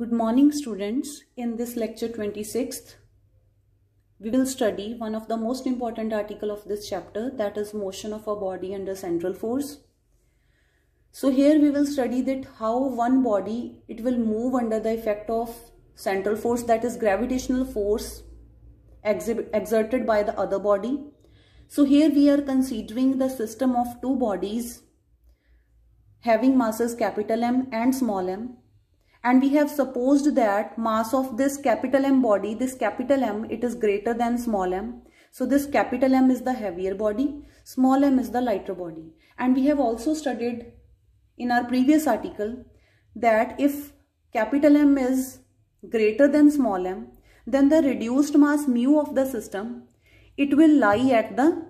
Good morning students. In this lecture 26th, we will study one of the most important article of this chapter that is motion of a body under central force. So here we will study that how one body it will move under the effect of central force that is gravitational force exerted by the other body. So here we are considering the system of two bodies having masses capital M and small m and we have supposed that mass of this capital M body, this capital M, it is greater than small m. So this capital M is the heavier body, small m is the lighter body. And we have also studied in our previous article that if capital M is greater than small m, then the reduced mass mu of the system, it will lie at the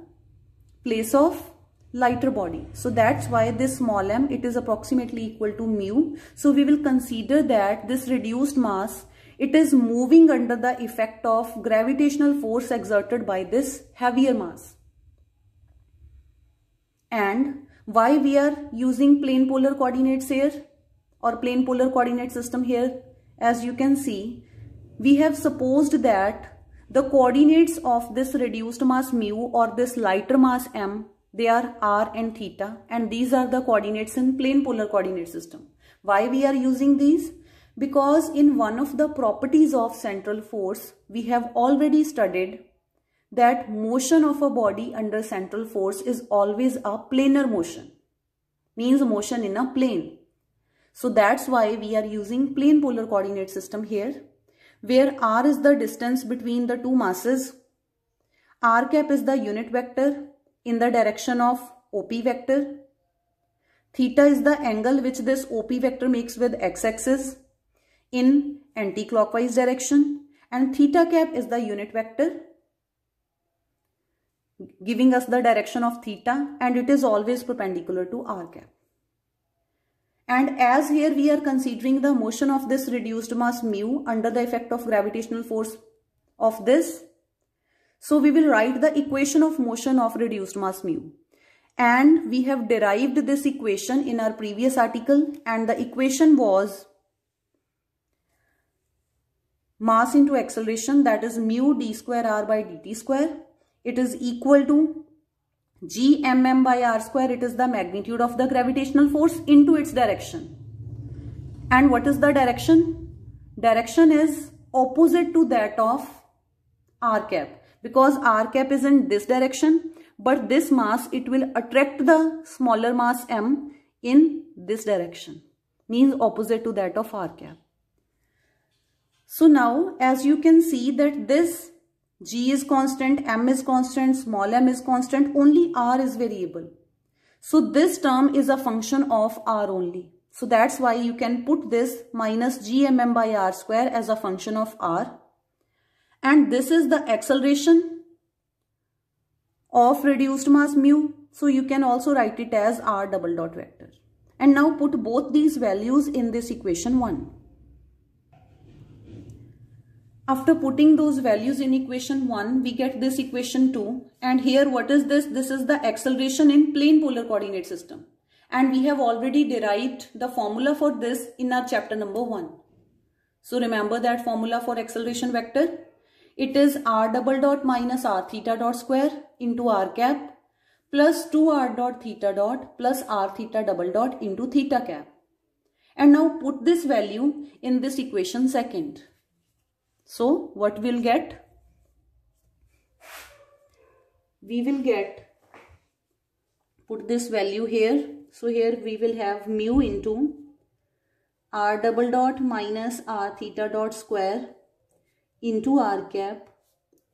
place of lighter body so that's why this small m it is approximately equal to mu so we will consider that this reduced mass it is moving under the effect of gravitational force exerted by this heavier mass and why we are using plane polar coordinates here or plane polar coordinate system here as you can see we have supposed that the coordinates of this reduced mass mu or this lighter mass m they are r and theta and these are the coordinates in plane polar coordinate system. Why we are using these? Because in one of the properties of central force, we have already studied that motion of a body under central force is always a planar motion. Means motion in a plane. So that's why we are using plane polar coordinate system here. Where r is the distance between the two masses. r cap is the unit vector in the direction of OP vector. Theta is the angle which this OP vector makes with x-axis in anti-clockwise direction and theta cap is the unit vector giving us the direction of theta and it is always perpendicular to r cap. And as here we are considering the motion of this reduced mass mu under the effect of gravitational force of this so we will write the equation of motion of reduced mass mu. And we have derived this equation in our previous article and the equation was mass into acceleration that is mu d square r by dt square. It is equal to g mm by r square. It is the magnitude of the gravitational force into its direction. And what is the direction? Direction is opposite to that of r cap because r cap is in this direction but this mass it will attract the smaller mass m in this direction means opposite to that of r cap. So now as you can see that this g is constant, m is constant, small m is constant, only r is variable. So this term is a function of r only. So that's why you can put this minus gmm by r square as a function of r and this is the acceleration of reduced mass mu. So you can also write it as r double dot vector. And now put both these values in this equation 1. After putting those values in equation 1, we get this equation 2. And here what is this? This is the acceleration in plane polar coordinate system. And we have already derived the formula for this in our chapter number 1. So remember that formula for acceleration vector it is r double dot minus r theta dot square into r cap plus 2r dot theta dot plus r theta double dot into theta cap. And now put this value in this equation second. So what we'll get? We will get, put this value here. So here we will have mu into r double dot minus r theta dot square into r cap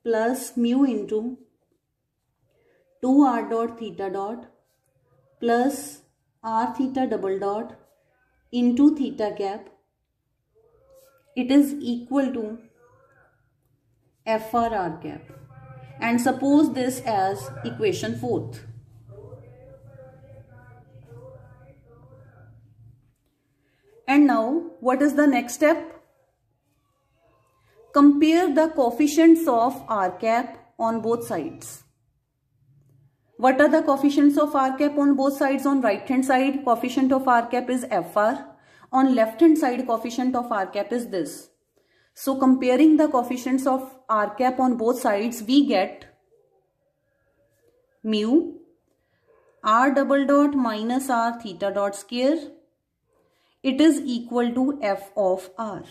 plus mu into 2 r dot theta dot plus r theta double dot into theta cap it is equal to F r r cap and suppose this as equation fourth. And now what is the next step? Compare the coefficients of r cap on both sides. What are the coefficients of r cap on both sides? On right hand side, coefficient of r cap is fr. On left hand side, coefficient of r cap is this. So comparing the coefficients of r cap on both sides, we get mu r double dot minus r theta dot square. It is equal to f of r.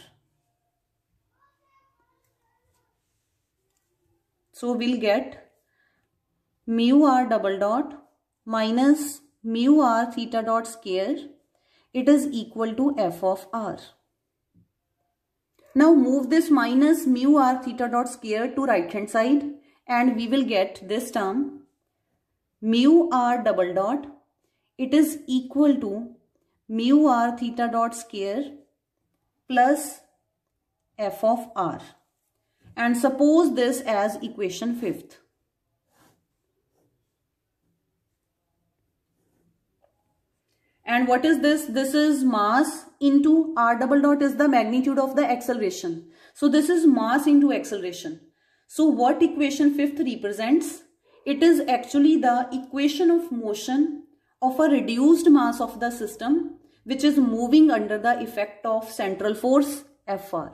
So we'll get mu r double dot minus mu r theta dot square. It is equal to f of r. Now move this minus mu r theta dot square to right hand side and we will get this term mu r double dot. It is equal to mu r theta dot square plus f of r and suppose this as equation fifth. And what is this? This is mass into r double dot is the magnitude of the acceleration. So this is mass into acceleration. So what equation fifth represents? It is actually the equation of motion of a reduced mass of the system which is moving under the effect of central force Fr.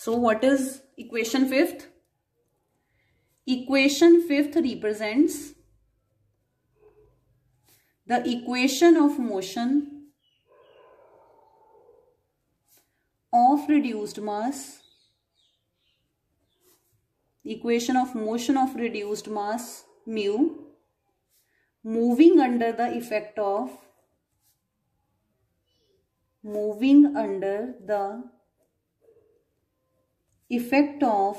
So what is equation fifth? Equation fifth represents the equation of motion of reduced mass equation of motion of reduced mass mu moving under the effect of moving under the effect of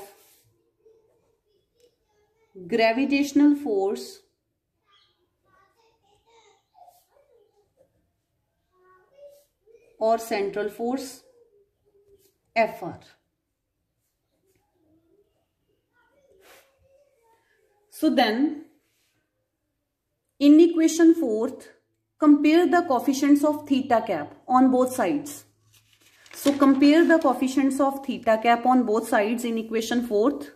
gravitational force or central force FR. So then in equation 4th compare the coefficients of theta cap on both sides. So compare the coefficients of theta cap on both sides in equation fourth.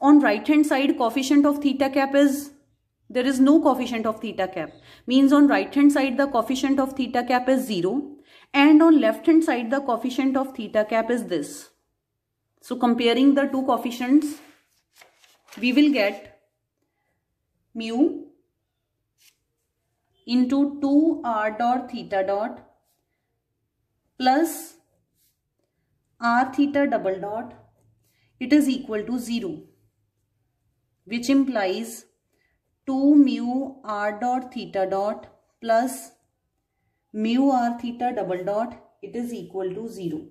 On right hand side coefficient of theta cap is there is no coefficient of theta cap means on right hand side the coefficient of theta cap is 0 and on left hand side the coefficient of theta cap is this. So comparing the two coefficients we will get mu into 2 r dot theta dot plus r theta double dot it is equal to 0 which implies 2 mu r dot theta dot plus mu r theta double dot it is equal to 0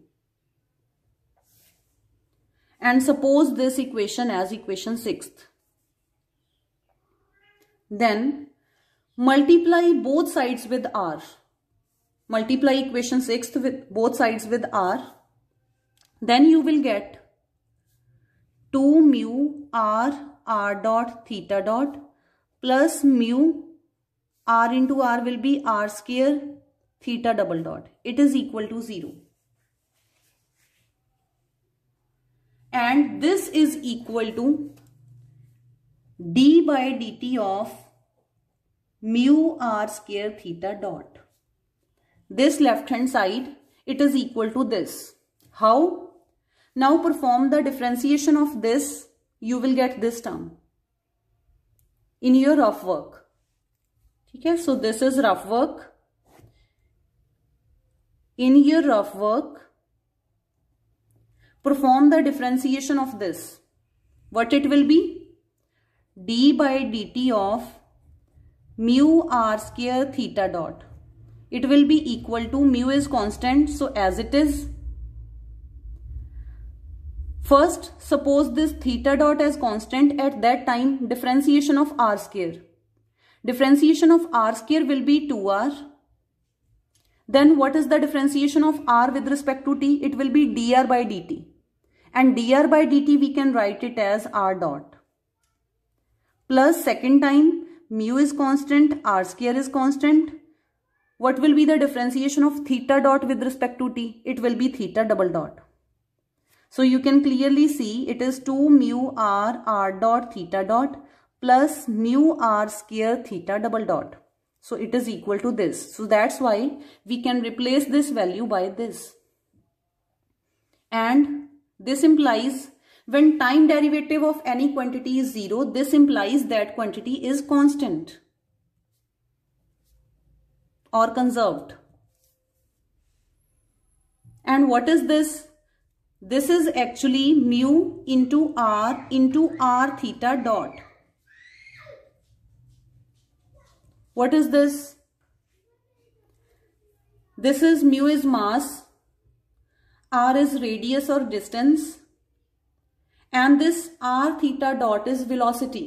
and suppose this equation as equation 6th then multiply both sides with r multiply equation 6th with both sides with r then you will get 2 mu r r dot theta dot plus mu r into r will be r square theta double dot. It is equal to 0. And this is equal to d by dt of mu r square theta dot. This left hand side, it is equal to this. How? Now perform the differentiation of this, you will get this term in your rough work. Okay, so this is rough work. in your rough work, perform the differentiation of this. What it will be? d by dt of mu r square theta dot. It will be equal to mu is constant. So as it is First, suppose this theta dot as constant at that time differentiation of r square. Differentiation of r square will be 2r. Then what is the differentiation of r with respect to t? It will be dr by dt. And dr by dt we can write it as r dot. Plus second time mu is constant, r square is constant. What will be the differentiation of theta dot with respect to t? It will be theta double dot. So you can clearly see it is 2 mu r r dot theta dot plus mu r square theta double dot. So it is equal to this. So that's why we can replace this value by this. And this implies when time derivative of any quantity is 0, this implies that quantity is constant or conserved. And what is this this is actually mu into r into r theta dot. What is this? This is mu is mass, r is radius or distance and this r theta dot is velocity.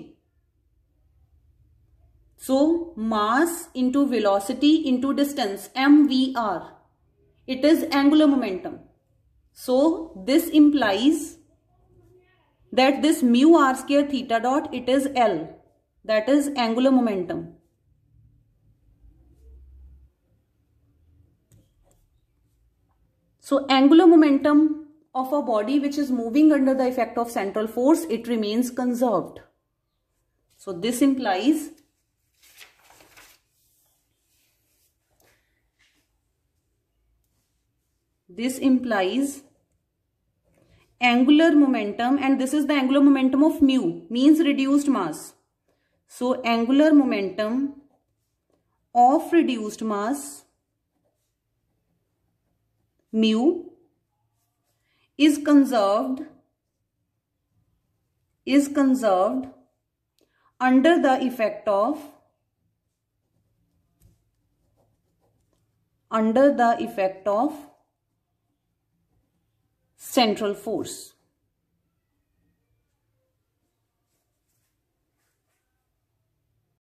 So mass into velocity into distance mvr. It is angular momentum. So this implies that this mu r square theta dot it is L that is angular momentum. So angular momentum of a body which is moving under the effect of central force it remains conserved. So this implies this implies angular momentum and this is the angular momentum of mu means reduced mass. So angular momentum of reduced mass mu is conserved is conserved under the effect of under the effect of central force